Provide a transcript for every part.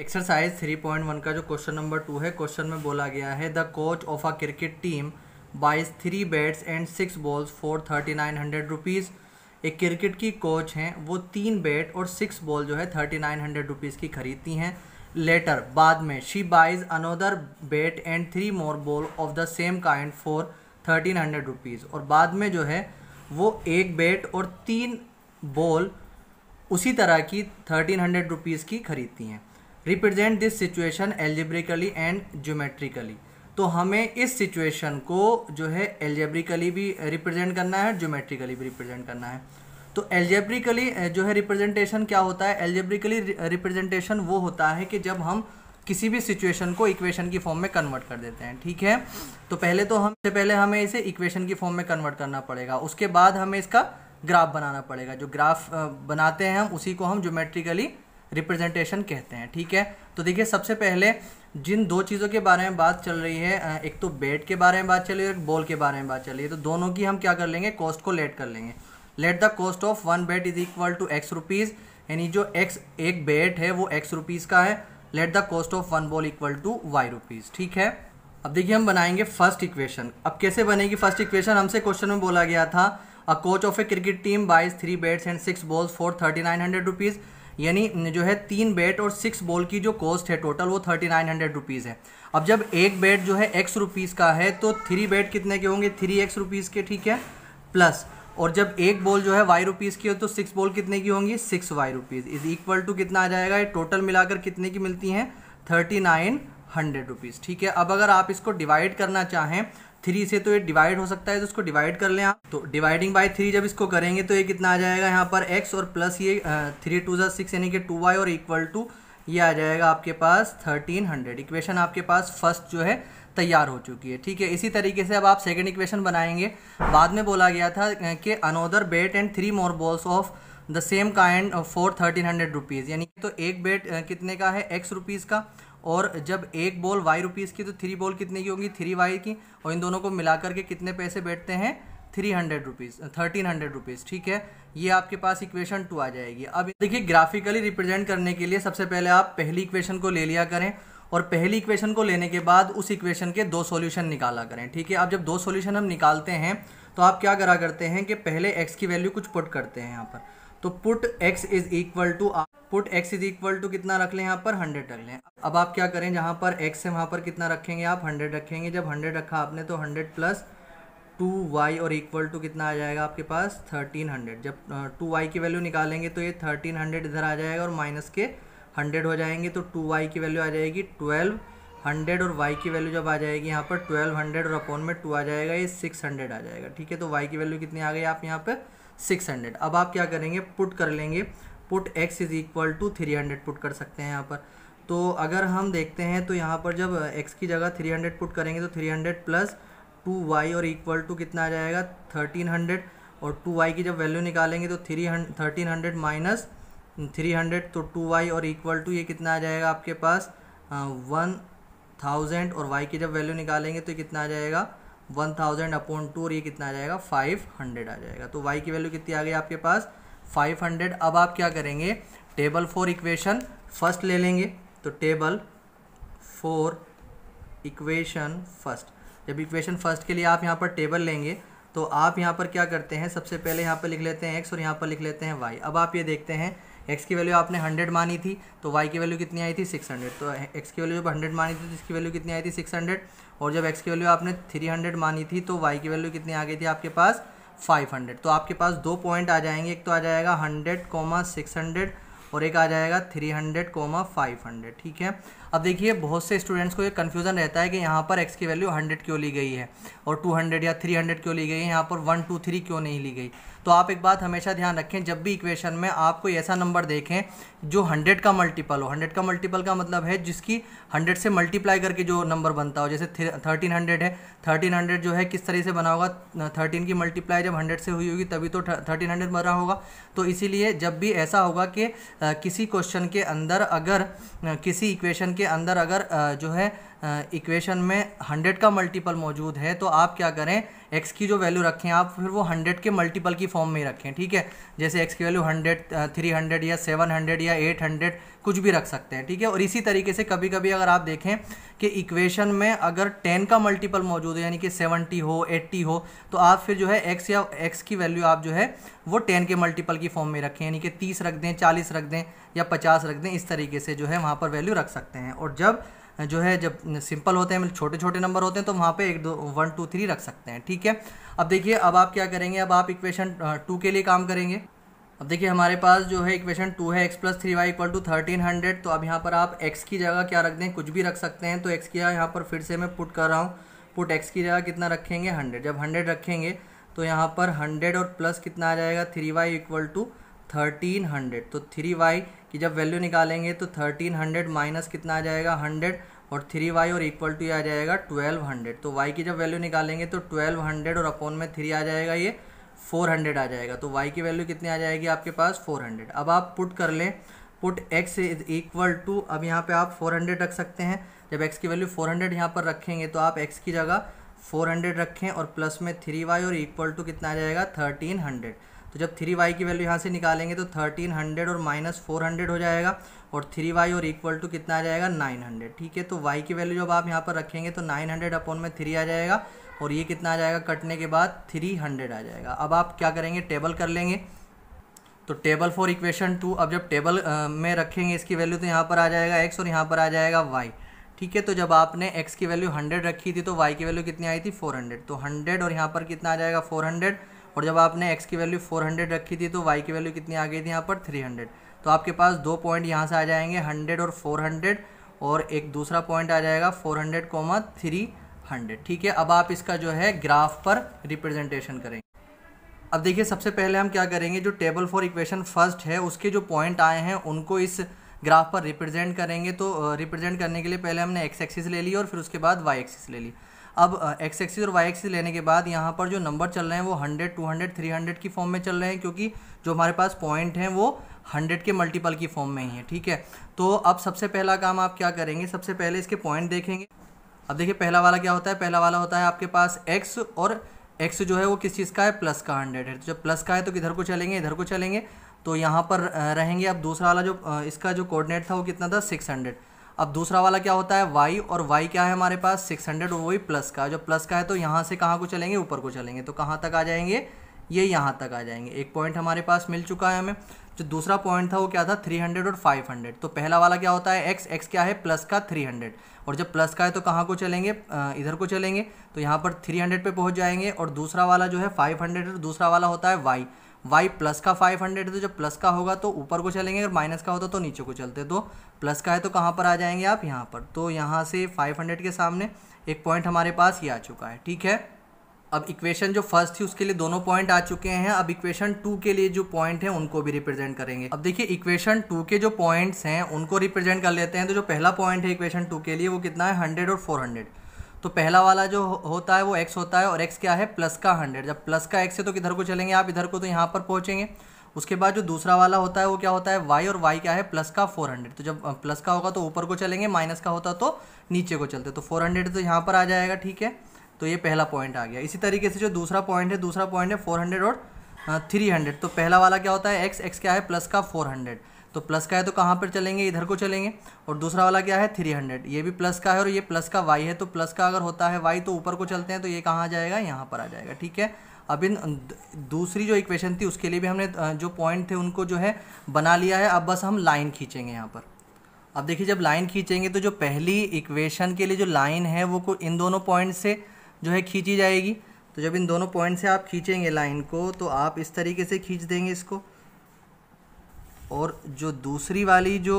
exercise three point one का जो question number two है क्वेश्चन में बोला गया है the coach of a cricket team buys three bats and six balls for thirty nine hundred rupees एक cricket की कोच हैं वो तीन बैट और सिक्स बॉल जो है थर्टी नाइन हंड्रेड रुपीज़ की खरीदती हैं लेटर बाद में she buys another bat and three more ball of the same kind for thirteen hundred rupees और बाद में जो है वो एक बैट और तीन बॉल उसी तरह की थर्टीन हंड्रेड रुपीज़ की खरीदती हैं represent this situation algebraically and geometrically तो हमें इस सिचुएशन को जो है एल्जेब्रिकली भी रिप्रेजेंट करना है ज्योमेट्रिकली भी रिप्रेजेंट करना है तो एल्जेब्रिकली जो है रिप्रेजेंटेशन क्या होता है एल्जेब्रिकली रिप्रेजेंटेशन वो होता है कि जब हम किसी भी सिचुएशन को इक्वेशन की फॉर्म में कन्वर्ट कर देते हैं ठीक है तो पहले तो हम से पहले हमें इसे इक्वेशन की फॉर्म में कन्वर्ट करना पड़ेगा उसके बाद हमें इसका ग्राफ बनाना पड़ेगा जो ग्राफ बनाते हैं हम उसी को हम ज्योमेट्रिकली रिप्रेजेंटेशन कहते हैं ठीक है तो देखिए सबसे पहले जिन दो चीज़ों के बारे में बात चल रही है एक तो बेड के बारे में बात चल रही है और बॉल के बारे में बात चल रही है तो दोनों की हम क्या कर लेंगे कॉस्ट को लेट कर लेंगे let the cost of one bat is equal to x rupees यानी जो एक्स एक बेड है वो एक्स रुपीज़ का है let the cost of one ball equal to y rupees ठीक है अब देखिए हम बनाएंगे फर्स्ट इक्वेशन अब कैसे बनेगी फर्स्ट इक्वेशन हमसे क्वेश्चन में बोला गया था a coach of a cricket team buys three bats and six balls for thirty nine hundred rupees यानी जो है तीन बैट और सिक्स बॉल की जो कॉस्ट है टोटल वो थर्टी नाइन हंड्रेड रुपीज़ है अब जब एक बैट जो है एक्स रुपीज़ का है तो थ्री बैट कितने के होंगे थ्री एक्स रुपीज़ के ठीक है प्लस और जब एक बॉल जो है वाई रुपीज़ की हो तो सिक्स बॉल कितने की होंगी six y rupees is equal to कितना आ जाएगा ये टोटल मिलाकर कितने की मिलती हैं थर्टी नाइन हंड्रेड रुपीज़ ठीक है अब अगर आप इसको डिवाइड करना चाहें थ्री से तो ये डिवाइड हो सकता है तो उसको डिवाइड कर लें आप तो डिवाइडिंग बाय थ्री जब इसको करेंगे तो ये कितना आ जाएगा यहाँ पर एक्स और प्लस ये थ्री टू जो सिक्स यानी कि टू वाई और इक्वल टू ये आ जाएगा आपके पास थर्टीन हंड्रेड इक्वेशन आपके पास फर्स्ट जो है तैयार हो चुकी है ठीक है इसी तरीके से अब आप सेकेंड इक्वेशन बनाएंगे बाद में बोला गया था कि another bat and three more balls of the same kind for thirteen hundred rupees यानी तो एक बेट कितने का है एक्स रुपीज़ का और जब एक बॉल वाई रुपीज़ की तो थ्री बॉल कितने की होंगी थ्री वाई की और इन दोनों को मिला करके कितने पैसे बैठते हैं three hundred rupees thirteen hundred rupees ठीक है ये आपके पास इक्वेशन टू आ जाएगी अब देखिए ग्राफिकली रिप्रेजेंट करने के लिए सबसे पहले आप पहली इक्वेशन को ले लिया करें और पहली इक्वेशन को लेने के बाद उस इक्वेशन के दो सॉल्यूशन निकाला करें ठीक है अब जब दो सॉल्यूशन हम निकालते हैं तो आप क्या करा करते हैं कि पहले एक्स की वैल्यू कुछ पुट करते हैं यहाँ पर तो put x is equal to put x is equal to कितना रख लें यहाँ पर हंड्रेड रख लें अब आप क्या करें जहाँ पर x है वहाँ पर कितना रखेंगे आप हंड्रेड रखेंगे जब हंड्रेड रखा आपने तो हंड्रेड प्लस टू वाई और इक्वल टू कितना आ जाएगा आपके पास थर्टीन हंड्रेड जब टू वाई की वैल्यू निकालेंगे तो ये थर्टीन हंड्रेड इधर आ जाएगा और माइनस के हंड्रेड हो जाएंगे तो टू वाई की वैल्यू आ जाएगी ट्वेल्व हंड्रेड और वाई की वैल्यू जब आ जाएगी यहाँ पर ट्वेल्व हंड्रेड और अपॉन में टू आ जाएगा ये सिक्स हंड्रेड आ जाएगा ठीक है तो वाई की वैल्यू कितनी आ गई आप यहाँ पर सिक्स हंड्रेड अब आप क्या करेंगे पुट कर लेंगे put x is equal to three hundred put कर सकते हैं यहाँ पर तो अगर हम देखते हैं तो यहाँ पर जब एक्स की जगह थ्री हंड्रेड पुट करेंगे तो three hundred plus two y और इक्वल टू कितना आ जाएगा थर्टीन हंड्रेड और टू वाई की जब वैल्यू निकालेंगे तो three thirteen hundred minus three hundred तो टू वाई और इक्वल टू ये कितना आ जाएगा आपके पास वन थाउजेंड और वाई की जब वैल्यू निकालेंगे तो कितना आ जाएगा वन थाउजेंड अपॉन टू और ये कितना आ जाएगा फाइव हंड्रेड आ जाएगा तो वाई की वैल्यू कितनी आ गई आपके पास फाइव हंड्रेड अब आप क्या करेंगे टेबल फोर इक्वेशन फर्स्ट ले लेंगे तो टेबल फोर इक्वेशन फर्स्ट जब इक्वेशन फर्स्ट के लिए आप यहाँ पर टेबल लेंगे तो आप यहाँ पर क्या करते हैं सबसे पहले यहाँ पर लिख लेते हैं एक्स और यहाँ पर लिख लेते हैं वाई अब आप ये देखते हैं एक्स की वैल्यू आपने हंड्रेड मानी थी तो वाई की वैल्यू कितनी आई थी सिक्स हंड्रेड तो एक्स की वैल्यू जब हंड्रेड मानी थी तो इसकी वैल्यू कितनी आई थी सिक्स हंड्रेड और जब एक्स की वैल्यू आपने थ्री हंड्रेड मानी थी तो वाई की वैल्यू कितनी आ गई थी आपके पास फाइव हंड्रेड तो आपके पास दो पॉइंट आ जाएंगे एक तो आ जाएगा हंड्रेड कोमा सिक्स हंड्रेड और एक आ जाएगा three hundred comma five hundred ठीक है अब देखिए बहुत से स्टूडेंट्स को ये कन्फ्यूज़न रहता है कि यहाँ पर एक्स की वैल्यू हंड्रेड क्यों ली गई है और टू हंड्रेड या थ्री हंड्रेड क्यों ली गई है यहाँ पर वन टू थ्री क्यों नहीं ली गई तो आप एक बात हमेशा ध्यान रखें जब भी इक्वेशन में आप कोई ऐसा नंबर देखें जो हंड्रेड का मल्टीपल हो हंड्रेड का मल्टीपल का मतलब है जिसकी हंड्रेड से मल्टीप्लाई करके जो नंबर बनता हो जैसे थर्टीन हंड्रेड है थर्टीन हंड्रेड जो है किस तरह से बना होगा थर्टीन की मल्टीप्लाई जब हंड्रेड से हुई होगी तभी तो थर्टीन हंड्रेड बना होगा तो इसीलिए जब भी ऐसा होगा कि किसी क्वेश्चन के अंदर अगर किसी इक्वेशन के अंदर अगर जो है इक्वेशन में हंड्रेड का मल्टीपल मौजूद है तो आप क्या करें एक्स की जो वैल्यू रखें आप फिर वो हंड्रेड के मल्टीपल की फॉर्म में ही रखें ठीक है जैसे एक्स की वैल्यू हंड्रेड थ्री हंड्रेड या सेवन हंड्रेड या एट हंड्रेड कुछ भी रख सकते हैं ठीक है और इसी तरीके से कभी कभी अगर आप देखें कि इक्वेशन में अगर टेन का मल्टीपल मौजूद है यानी कि सेवनटी हो एट्टी हो तो आप फिर जो है एक्स या एक्स की वैल्यू आप जो है वो टेन के मल्टीपल की फॉर्म में रखें यानी कि तीस रख दें चालीस रख दें या पचास रख दें इस तरीके से जो है वहाँ पर वैल्यू रख सकते हैं और जब जो है जब सिंपल होते हैं मतलब छोटे छोटे नंबर होते हैं तो वहाँ पे एक दो वन टू थ्री रख सकते हैं ठीक है अब देखिए अब आप क्या करेंगे अब आप इक्वेशन टू के लिए काम करेंगे अब देखिए हमारे पास जो है इक्वेशन टू है x plus three y equal to thirteen hundred तो अब यहाँ पर आप एक्स की जगह क्या रख दें कुछ भी रख सकते हैं तो एक्स की यहाँ पर फिर से मैं पुट कर रहा हूँ पुट एक्स की जगह कितना रखेंगे हंड्रेड जब हंड्रेड रखेंगे तो यहाँ पर हंड्रेड और प्लस कितना आ जाएगा three y equal to thirteen hundred तो थ्री वाई कि जब वैल्यू निकालेंगे तो थर्टीन हंड्रेड माइनस कितना आ जाएगा हंड्रेड और थ्री वाई और इक्वल टू ये आ जाएगा ट्वेल्व हंड्रेड तो वाई की जब वैल्यू निकालेंगे तो ट्वेल्व हंड्रेड और अपोन में थ्री आ जाएगा ये फोर हंड्रेड आ जाएगा तो वाई की वैल्यू कितनी आ जाएगी आपके पास फोर हंड्रेड अब आप पुट कर लें put x is equal to अब यहाँ पे आप 400 रख सकते हैं जब x की वैल्यू 400 हंड्रेड यहाँ पर रखेंगे तो आप x की जगह 400 रखें और प्लस में 3y और इक्वल टू कितना आ जाएगा हंड्रेड तो जब थ्री वाई की वैल्यू यहाँ से निकालेंगे तो थर्टीन हंड्रेड और माइनस फोर हंड्रेड हो जाएगा और थ्री वाई और इक्वल टू कितना आ जाएगा नाइन हंड्रेड ठीक है तो वाई की वैल्यू जब आप यहाँ पर रखेंगे तो नाइन हंड्रेड अपॉन में थ्री आ जाएगा और ये कितना आ जाएगा कटने के बाद थ्री हंड्रेड आ जाएगा अब आप क्या करेंगे टेबल कर लेंगे तो टेबल फॉर इक्वेशन टू अब जब टेबल में रखेंगे इसकी वैल्यू तो यहाँ पर आ जाएगा एक्स और यहाँ पर आ जाएगा वाई ठीक है तो जब आपने एक्स की वैल्यू हंड्रेड रखी थी तो वाई की वैल्यू कितनी आई थी फोर हंड्रेड तो हंड्रेड और यहाँ पर कितना आ जाएगा फोर हंड्रेड और जब आपने एक्स की वैल्यू फोर हंड्रेड रखी थी तो वाई की वैल्यू कितनी आ गई थी यहाँ पर थ्री हंड्रेड तो आपके पास दो पॉइंट यहाँ से आ जाएंगे हंड्रेड और फोर हंड्रेड और एक दूसरा पॉइंट आ जाएगा four hundred comma three hundred ठीक है अब आप इसका जो है ग्राफ पर रिप्रेजेंटेशन करेंगे अब देखिए सबसे पहले हम क्या करेंगे जो टेबल फॉर इक्वेशन फर्स्ट है उसके जो पॉइंट आए हैं उनको इस ग्राफ पर रिप्रेजेंट करेंगे तो रिप्रेजेंट करने के लिए पहले हमने एक्स एक्सिस ले ली और फिर उसके बाद वाई एक्सिस ले ली अब एक्स एक्सिस और वाई एक्सिस लेने के बाद यहाँ पर जो नंबर चल रहे हैं वो hundred two hundred three hundred की फॉर्म में चल रहे हैं क्योंकि जो हमारे पास पॉइंट हैं वो हंड्रेड के मल्टीपल की फॉर्म में ही है ठीक है तो अब सबसे पहला काम आप क्या करेंगे सबसे पहले इसके पॉइंट देखेंगे अब देखिए पहला वाला क्या होता है पहला वाला होता है आपके पास एक्स और एक्स जो है वो किस चीज़ का है प्लस का हंड्रेड है तो जब प्लस का है तो किधर को चलेंगे इधर को चलेंगे तो यहाँ पर रहेंगे अब दूसरा वाला जो इसका जो कोऑर्डिनेट था वो कितना था सिक्स हंड्रेड अब दूसरा वाला क्या होता है वाई और वाई क्या है हमारे पास सिक्स हंड्रेड वो भी प्लस का जो प्लस का है तो यहाँ से कहाँ को चलेंगे ऊपर को चलेंगे तो कहाँ तक आ जाएंगे ये यहाँ तक आ जाएंगे एक पॉइंट हमारे पास मिल चुका है हमें जो दूसरा पॉइंट था वो क्या था 300 और 500 तो पहला वाला क्या होता है x x क्या है प्लस का 300 और जब प्लस का है तो कहाँ को चलेंगे इधर को चलेंगे तो यहाँ पर 300 पे पहुँच जाएंगे और दूसरा वाला जो है 500 और दूसरा वाला होता है वाई वाई प्लस का फाइव हंड्रेड है तो जब प्लस का होगा तो ऊपर को चलेंगे और माइनस का होता तो, तो नीचे को चलते तो प्लस का है तो कहाँ पर आ जाएंगे आप यहाँ पर तो यहाँ से फाइव हंड्रेड के सामने एक पॉइंट हमारे पास ये आ चुका है ठीक है अब इक्वेशन जो फर्स्ट थी उसके लिए दोनों पॉइंट आ चुके हैं अब इक्वेशन टू के लिए जो पॉइंट है उनको भी रिप्रेजेंट करेंगे अब देखिए इक्वेशन टू के जो पॉइंट्स हैं उनको रिप्रेजेंट कर लेते हैं तो जो पहला पॉइंट है इक्वेशन टू के लिए वो कितना है हंड्रेड और फोर हंड्रेड तो पहला वाला जो होता है वो एक्स होता है और एक्स क्या है प्लस का हंड्रेड जब प्लस का एक्स है तो किधर को चलेंगे आप इधर को तो यहाँ पर पहुँचेंगे उसके बाद जो दूसरा वाला होता है वो क्या होता है वाई और वाई क्या है प्लस का फोर हंड्रेड तो जब प्लस का होगा तो ऊपर को चलेंगे माइनस का होता तो नीचे को चलते तो फोर हंड्रेड तो यहाँ पर आ जाएगा ठीक है तो ये पहला पॉइंट आ गया इसी तरीके से जो दूसरा पॉइंट है दूसरा पॉइंट है फोर हंड्रेड और थ्री हंड्रेड तो पहला वाला क्या होता है एक्स एक्स क्या है प्लस का फोर हंड्रेड तो प्लस का है तो कहाँ पर चलेंगे इधर को चलेंगे और दूसरा वाला क्या है थ्री हंड्रेड ये भी प्लस का है और ये प्लस का वाई है तो प्लस का अगर होता है वाई तो ऊपर को चलते हैं तो ये कहाँ आ जाएगा यहाँ पर आ जाएगा ठीक है अब इन दूसरी जो इक्वेशन थी उसके लिए भी हमने जो पॉइंट थे उनको जो है बना लिया है अब बस हम लाइन खींचेंगे यहाँ पर अब देखिए जब लाइन खींचेंगे तो जो पहली इक्वेशन के लिए जो लाइन है वो को इन दोनों पॉइंट से जो है खींची जाएगी तो जब इन दोनों पॉइंट से आप खींचेंगे लाइन को तो आप इस तरीके से खींच देंगे इसको और जो दूसरी वाली जो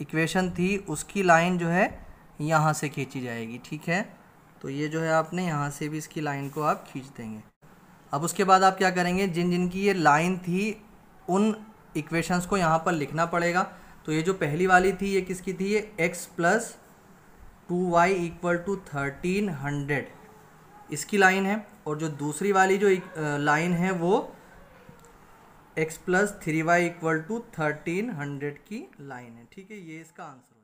इक्वेशन थी उसकी लाइन जो है यहाँ से खींची जाएगी ठीक है तो ये जो है आपने यहाँ से भी इसकी लाइन को आप खींच देंगे अब उसके बाद आप क्या करेंगे जिन जिन की ये लाइन थी उन इक्वेशंस को यहाँ पर लिखना पड़ेगा तो ये जो पहली वाली थी ये किसकी थी ये x plus two y equal to thirteen hundred इसकी लाइन है और जो दूसरी वाली जो लाइन है वो x plus three y equal to thirteen hundred की लाइन है ठीक है ये इसका आंसर